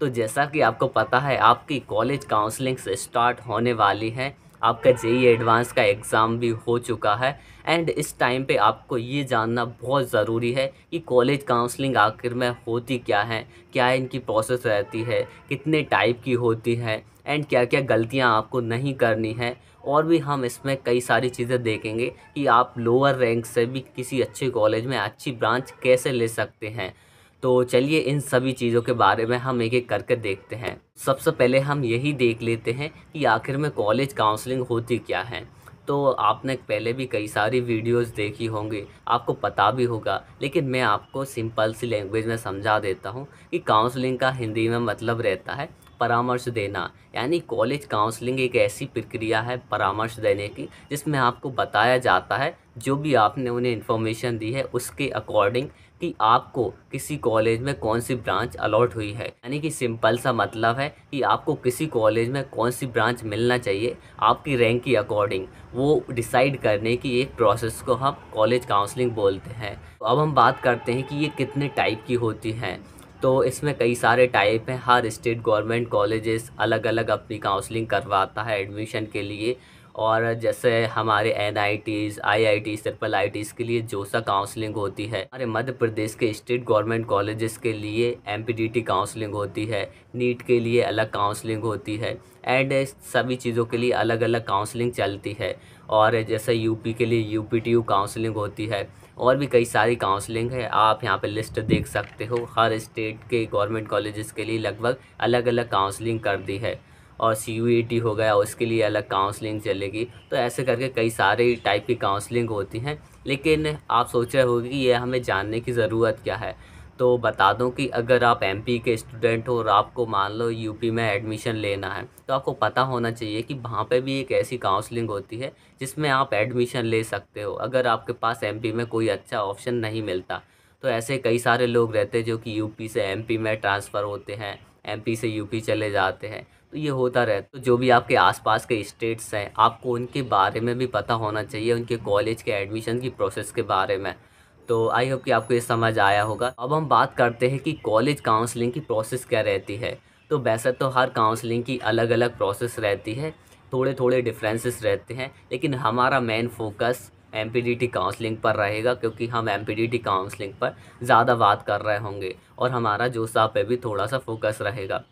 तो जैसा कि आपको पता है आपकी कॉलेज काउंसलिंग से स्टार्ट होने वाली है आपका जे एडवांस e का एग्ज़ाम भी हो चुका है एंड इस टाइम पे आपको ये जानना बहुत ज़रूरी है कि कॉलेज काउंसलिंग आखिर में होती क्या है क्या इनकी प्रोसेस रहती है कितने टाइप की होती है एंड क्या क्या गलतियां आपको नहीं करनी है और भी हम इसमें कई सारी चीज़ें देखेंगे कि आप लोअर रैंक से भी किसी अच्छे कॉलेज में अच्छी ब्रांच कैसे ले सकते हैं तो चलिए इन सभी चीज़ों के बारे में हम एक एक करके देखते हैं सबसे पहले हम यही देख लेते हैं कि आखिर में कॉलेज काउंसलिंग होती क्या है तो आपने पहले भी कई सारी वीडियोस देखी होंगी आपको पता भी होगा लेकिन मैं आपको सिंपल सी लैंग्वेज में समझा देता हूँ कि काउंसलिंग का हिंदी में मतलब रहता है परामर्श देना यानी कॉलेज काउंसलिंग एक ऐसी प्रक्रिया है परामर्श देने की जिसमें आपको बताया जाता है जो भी आपने उन्हें इन्फॉर्मेशन दी है उसके अकॉर्डिंग कि आपको किसी कॉलेज में कौन सी ब्रांच अलॉट हुई है यानी कि सिंपल सा मतलब है कि आपको किसी कॉलेज में कौन सी ब्रांच मिलना चाहिए आपकी रैंक के अकॉर्डिंग वो डिसाइड करने की एक प्रोसेस को हम कॉलेज काउंसलिंग बोलते हैं तो अब हम बात करते हैं कि ये कितने टाइप की होती हैं तो इसमें कई सारे टाइप हैं हर स्टेट गवर्नमेंट कॉलेजेस अलग अलग अपनी काउंसलिंग करवाता है एडमिशन के लिए और जैसे हमारे N I Ts I I T triple I Ts के लिए जोसा काउंसलिंग होती है हमारे मध्य प्रदेश के स्टेट गवर्नमेंट कॉलेजेस के लिए M P D T counselling होती है नीट के लिए अलग काउंसलिंग होती है एंड सभी चीज़ों के लिए अलग अलग काउंसलिंग चलती है और जैसे यूपी के लिए U P T U counselling होती है और भी कई सारी काउंसलिंग है आप यहाँ पे लिस्ट देख सकते हो हर स्टेट के गवर्नमेंट कॉलेजेस के लिए लगभग अलग अलग काउंसलिंग कर दी है और सी e हो गया उसके लिए अलग काउंसलिंग चलेगी तो ऐसे करके कई सारे टाइप की काउंसलिंग होती हैं लेकिन आप सोच रहे होगी कि ये हमें जानने की ज़रूरत क्या है तो बता दूं कि अगर आप एमपी के स्टूडेंट हो और आपको मान लो यूपी में एडमिशन लेना है तो आपको पता होना चाहिए कि वहाँ पे भी एक ऐसी काउंसलिंग होती है जिसमें आप एडमिशन ले सकते हो अगर आपके पास एमपी में कोई अच्छा ऑप्शन नहीं मिलता तो ऐसे कई सारे लोग रहते हैं जो कि यूपी से एमपी में ट्रांसफ़र होते हैं पी से पी चले जाते हैं तो ये होता रहे तो जो भी आपके आसपास के स्टेट्स हैं आपको उनके बारे में भी पता होना चाहिए उनके कॉलेज के एडमिशन की प्रोसेस के बारे में तो आई होप कि आपको ये समझ आया होगा अब हम बात करते हैं कि कॉलेज काउंसलिंग की प्रोसेस क्या रहती है तो वैसे तो हर काउंसलिंग की अलग अलग प्रोसेस रहती है थोड़े थोड़े डिफरेंसेस रहते हैं लेकिन हमारा मेन फोकस एम काउंसलिंग पर रहेगा क्योंकि हम एम काउंसलिंग पर ज़्यादा बात कर रहे होंगे और हमारा जो साहब पे भी थोड़ा सा फोकस रहेगा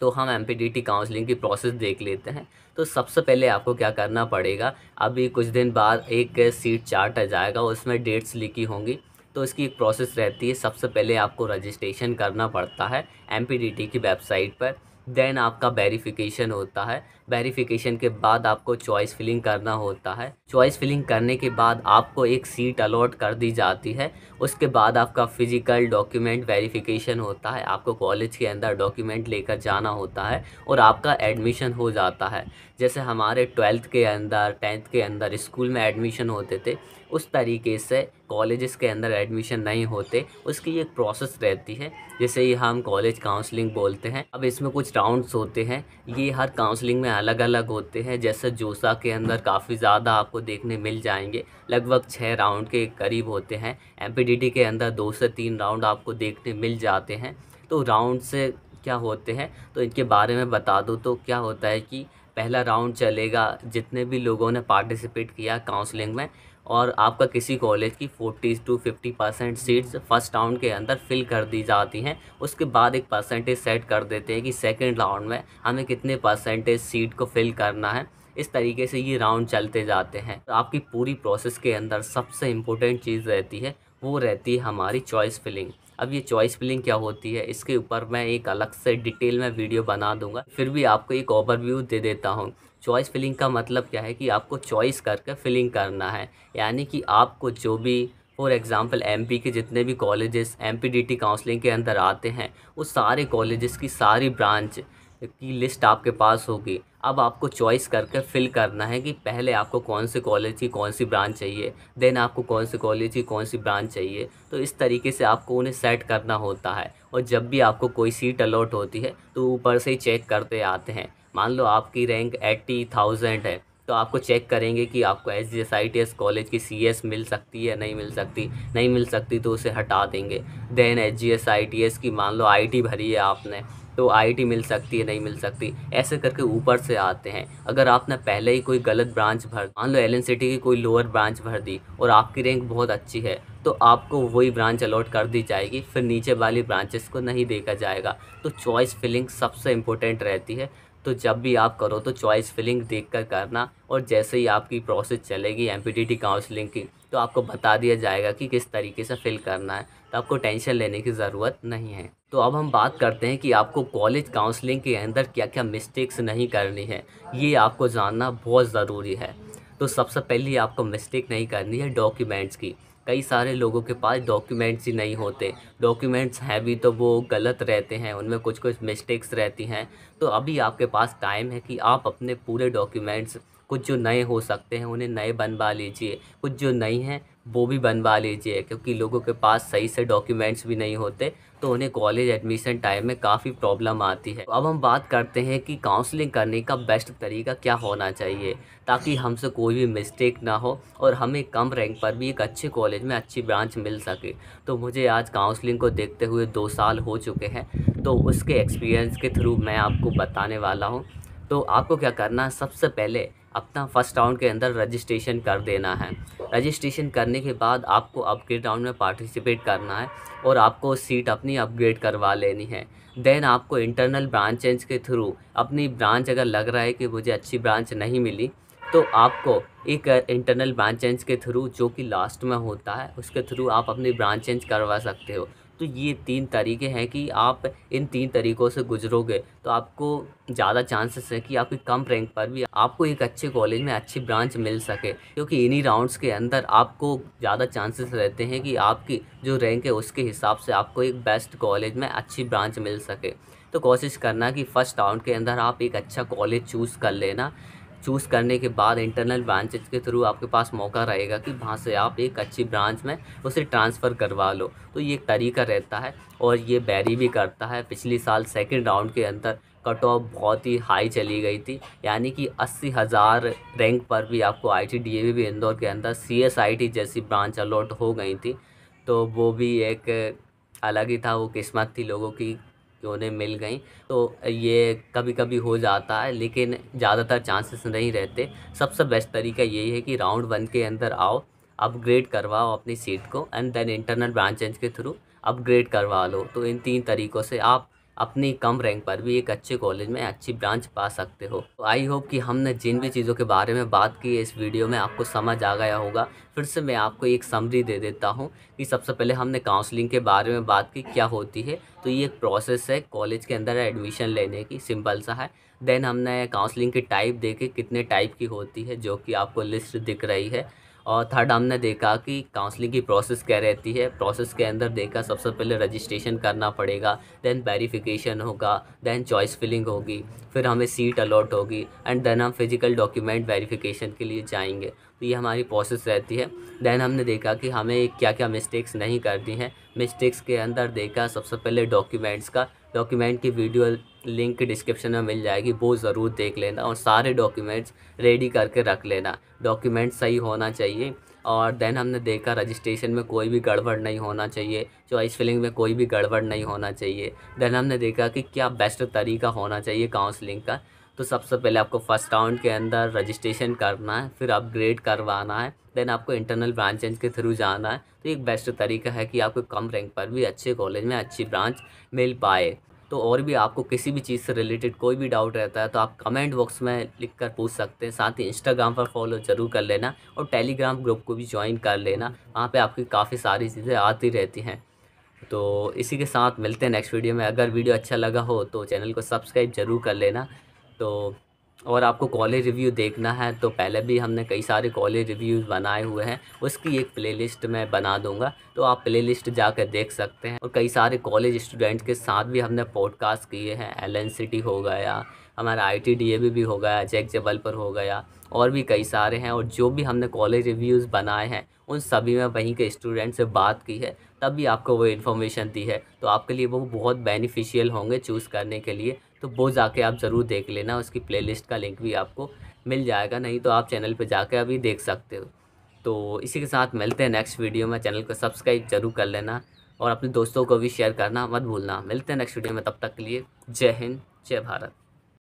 तो हम एम काउंसलिंग की प्रोसेस देख लेते हैं तो सबसे पहले आपको क्या करना पड़ेगा अभी कुछ दिन बाद एक सीट चार्ट आ जाएगा उसमें डेट्स लिखी होंगी तो इसकी एक प्रोसेस रहती है सबसे पहले आपको रजिस्ट्रेशन करना पड़ता है एम की वेबसाइट पर देन आपका वेरीफिकेशन होता है वेरीफिकेशन के बाद आपको चॉइस फिलिंग करना होता है चॉइस फिलिंग करने के बाद आपको एक सीट अलॉट कर दी जाती है उसके बाद आपका फिजिकल डॉक्यूमेंट वेरीफिकेशन होता है आपको कॉलेज के अंदर डॉक्यूमेंट लेकर जाना होता है और आपका एडमिशन हो जाता है जैसे हमारे ट्वेल्थ के अंदर टेंथ के अंदर स्कूल में एडमिशन होते थे उस तरीके से कॉलेज़ के अंदर एडमिशन नहीं होते उसकी एक प्रोसेस रहती है जैसे ये हम कॉलेज काउंसलिंग बोलते हैं अब इसमें कुछ राउंड्स होते हैं ये हर काउंसलिंग में अलग अलग होते हैं जैसे जोसा के अंदर काफ़ी ज़्यादा आपको देखने मिल जाएंगे लगभग छः राउंड के करीब होते हैं एम के अंदर दो से तीन राउंड आपको देखने मिल जाते हैं तो राउंड से क्या होते हैं तो इनके बारे में बता दो तो क्या होता है कि पहला राउंड चलेगा जितने भी लोगों ने पार्टिसिपेट किया काउंसलिंग में और आपका किसी कॉलेज की 40 to 50 percent seats first round के अंदर फिल कर दी जाती हैं उसके बाद एक परसेंटेज सेट कर देते हैं कि सेकेंड राउंड में हमें कितने परसेंटेज सीट को फिल करना है इस तरीके से ये राउंड चलते जाते हैं तो आपकी पूरी प्रोसेस के अंदर सबसे इम्पोर्टेंट चीज़ रहती है वो रहती है हमारी चॉइस फिलिंग अब ये चॉइस फिलिंग क्या होती है इसके ऊपर मैं एक अलग से डिटेल में वीडियो बना दूंगा फिर भी आपको एक ओवरव्यू दे देता हूँ चॉइस फिलिंग का मतलब क्या है कि आपको चॉइस करके फिलिंग करना है यानी कि आपको जो भी फॉर एग्ज़ाम्पल पी के जितने भी कॉलेजेस एम टी काउंसलिंग के अंदर आते हैं वो सारे कॉलेजेस की सारी ब्रांच की लिस्ट आपके पास होगी अब आपको चॉइस करके फिल करना है कि पहले आपको कौन से कॉलेज की कौन सी ब्रांच चाहिए देन आपको कौन से कॉलेज की कौन सी ब्रांच चाहिए तो इस तरीके से आपको उन्हें सेट करना होता है और जब भी आपको कोई सीट अलॉट होती है तो ऊपर से ही चेक करते आते हैं मान लो आपकी रैंक एट्टी थाउजेंड है तो आपको चेक करेंगे कि आपको S G S I T S college की सी एस मिल सकती है नहीं मिल सकती नहीं मिल सकती तो उसे हटा देंगे then S G S I T S की मान लो आई टी भरी है आपने तो आईटी मिल सकती है नहीं मिल सकती ऐसे करके ऊपर से आते हैं अगर आपने पहले ही कोई गलत ब्रांच भर मान लो एल सिटी की कोई लोअर ब्रांच भर दी और आपकी रैंक बहुत अच्छी है तो आपको वही ब्रांच अलॉट कर दी जाएगी फिर नीचे वाली ब्रांचेस को नहीं देखा जाएगा तो चॉइस फिलिंग सबसे इम्पोर्टेंट रहती है तो जब भी आप करो तो चॉइस फिलिंग देख कर करना और जैसे ही आपकी प्रोसेस चलेगी एम काउंसलिंग की तो आपको बता दिया जाएगा कि किस तरीके से फिल करना है तो आपको टेंशन लेने की ज़रूरत नहीं है तो अब हम बात करते हैं कि आपको कॉलेज काउंसलिंग के अंदर क्या क्या मिस्टेक्स नहीं करनी है ये आपको जानना बहुत ज़रूरी है तो सबसे पहले आपको मिस्टेक नहीं करनी है डॉक्यूमेंट्स की कई सारे लोगों के पास डॉक्यूमेंट्स ही नहीं होते डॉक्यूमेंट्स हैं भी तो वो गलत रहते हैं उनमें कुछ कुछ मिस्टेक्स रहती हैं तो अभी आपके पास टाइम है कि आप अपने पूरे डॉक्यूमेंट्स कुछ जो नए हो सकते हैं उन्हें नए बनवा लीजिए कुछ जो नई हैं वो भी बनवा लीजिए क्योंकि लोगों के पास सही से डॉक्यूमेंट्स भी नहीं होते तो उन्हें कॉलेज एडमिशन टाइम में काफ़ी प्रॉब्लम आती है अब हम बात करते हैं कि काउंसलिंग करने का बेस्ट तरीका क्या होना चाहिए ताकि हमसे कोई भी मिस्टेक ना हो और हमें कम रैंक पर भी एक अच्छे कॉलेज में अच्छी ब्रांच मिल सके तो मुझे आज काउंसलिंग को देखते हुए दो साल हो चुके हैं तो उसके एक्सपीरियंस के थ्रू मैं आपको बताने वाला हूँ तो आपको क्या करना सबसे पहले अपना फर्स्ट राउंड के अंदर रजिस्ट्रेशन कर देना है रजिस्ट्रेशन करने के बाद आपको अपग्रेड राउंड में पार्टिसिपेट करना है और आपको सीट अपनी अपग्रेड करवा लेनी है देन आपको इंटरनल ब्रांचेज के थ्रू अपनी ब्रांच अगर लग रहा है कि मुझे अच्छी ब्रांच नहीं मिली तो आपको एक इंटरनल ब्रांच चेंज के थ्रू जो कि लास्ट में होता है उसके थ्रू आप अपनी ब्रांच चेंज करवा सकते हो तो ये तीन तरीके हैं कि आप इन तीन तरीक़ों से गुजरोगे तो आपको ज़्यादा चांसेस है कि आपकी कम रैंक पर भी आपको एक अच्छे कॉलेज में अच्छी ब्रांच मिल सके क्योंकि इन्हीं राउंड्स के अंदर आपको ज़्यादा चांसेस रहते हैं कि आपकी जो रैंक है उसके हिसाब से आपको एक बेस्ट कॉलेज में अच्छी ब्रांच मिल सके तो कोशिश करना कि फ़र्स्ट राउंड के अंदर आप एक अच्छा कॉलेज चूज़ कर लेना चूज़ करने के बाद इंटरनल ब्रांचेज के थ्रू आपके पास मौका रहेगा कि वहाँ से आप एक अच्छी ब्रांच में उसे ट्रांसफ़र करवा लो तो ये एक तरीका रहता है और ये बैरी भी करता है पिछले साल सेकेंड राउंड के अंदर कट ऑफ बहुत ही हाई चली गई थी यानी कि अस्सी हज़ार रैंक पर भी आपको आई टी डी ए भी इंदौर के अंदर सी एस आई टी जैसी ब्रांच अलॉट हो गई थी तो वो भी एक अलग ही था वो किस्मत थी लोगों की उन्हें मिल गई तो ये कभी कभी हो जाता है लेकिन ज़्यादातर चांसेस नहीं रहते सबसे बेस्ट तरीका यही है कि राउंड वन के अंदर आओ अपग्रेड करवाओ अपनी सीट को एंड देन इंटरनल ब्रांचेज के थ्रू अपग्रेड करवा लो तो इन तीन तरीक़ों से आप अपनी कम रैंक पर भी एक अच्छे कॉलेज में अच्छी ब्रांच पा सकते हो तो आई होप कि हमने जिन भी चीज़ों के बारे में बात की इस वीडियो में आपको समझ आ गया होगा फिर से मैं आपको एक समरी दे देता हूँ कि सबसे पहले हमने काउंसलिंग के बारे में बात की क्या होती है तो ये एक प्रोसेस है कॉलेज के अंदर एडमिशन लेने की सिंपल सा है देन हमने काउंसलिंग की टाइप देखे कितने टाइप की होती है जो कि आपको लिस्ट दिख रही है और थर्ड हमने देखा कि काउंसलिंग की प्रोसेस क्या रहती है प्रोसेस के अंदर देखा सबसे पहले रजिस्ट्रेशन करना पड़ेगा देन वेरीफिकेशन होगा देन चॉइस फिलिंग होगी फिर हमें सीट अलॉट होगी एंड देन हम फिज़िकल डॉक्यूमेंट वेरीफिकेशन के लिए जाएंगे तो ये हमारी प्रोसेस रहती है देन हमने देखा कि हमें क्या क्या मिस्टेक्स नहीं करती हैं मिस्टेक्स के अंदर देखा सबसे सब पहले डॉक्यूमेंट्स का डॉक्यूमेंट की वीडियो लिंक डिस्क्रिप्शन में मिल जाएगी वो ज़रूर देख लेना और सारे डॉक्यूमेंट्स रेडी करके रख लेना डॉक्यूमेंट सही होना चाहिए और देन हमने देखा रजिस्ट्रेशन में कोई भी गड़बड़ नहीं होना चाहिए चॉइस फिलिंग में कोई भी गड़बड़ नहीं होना चाहिए देन हमने देखा कि क्या बेस्ट तरीका होना चाहिए काउंसलिंग का तो सबसे पहले आपको फर्स्ट राउंड के अंदर रजिस्ट्रेशन करना है फिर अपग्रेड करवाना है देन आपको इंटरनल ब्रांचेज के थ्रू जाना है तो एक बेस्ट तरीका है कि आपको कम रैंक पर भी अच्छे कॉलेज में अच्छी ब्रांच मिल पाए तो और भी आपको किसी भी चीज़ से रिलेटेड कोई भी डाउट रहता है तो आप कमेंट बॉक्स में लिख कर पूछ सकते हैं साथ ही इंस्टाग्राम पर फॉलो ज़रूर कर लेना और टेलीग्राम ग्रुप को भी ज्वाइन कर लेना वहाँ पे आपकी काफ़ी सारी चीज़ें आती रहती हैं तो इसी के साथ मिलते हैं नेक्स्ट वीडियो में अगर वीडियो अच्छा लगा हो तो चैनल को सब्सक्राइब जरूर कर लेना तो और आपको कॉलेज रिव्यू देखना है तो पहले भी हमने कई सारे कॉलेज रिव्यूज़ बनाए हुए हैं उसकी एक प्लेलिस्ट मैं बना दूंगा तो आप प्लेलिस्ट जाकर देख सकते हैं और कई सारे कॉलेज स्टूडेंट्स के साथ भी हमने पॉडकास्ट किए हैं एल सिटी हो गया हमारा आई टी डी ए भी, भी हो गया जैक जबलपुर हो गया और भी कई सारे हैं और जो भी हमने कॉलेज रिव्यूज़ बनाए हैं उन सभी में वहीं के स्टूडेंट से बात की है तभी आपको वो इन्फॉर्मेशन दी है तो आपके लिए वो बहुत बेनिफिशियल होंगे चूज़ करने के लिए तो वो जाके आप ज़रूर देख लेना उसकी प्लेलिस्ट का लिंक भी आपको मिल जाएगा नहीं तो आप चैनल पर जाके अभी देख सकते हो तो इसी के साथ मिलते हैं नेक्स्ट वीडियो में चैनल को सब्सक्राइब जरूर कर लेना और अपने दोस्तों को भी शेयर करना मत भूलना मिलते हैं नेक्स्ट वीडियो में तब तक के लिए जय हिंद जय भारत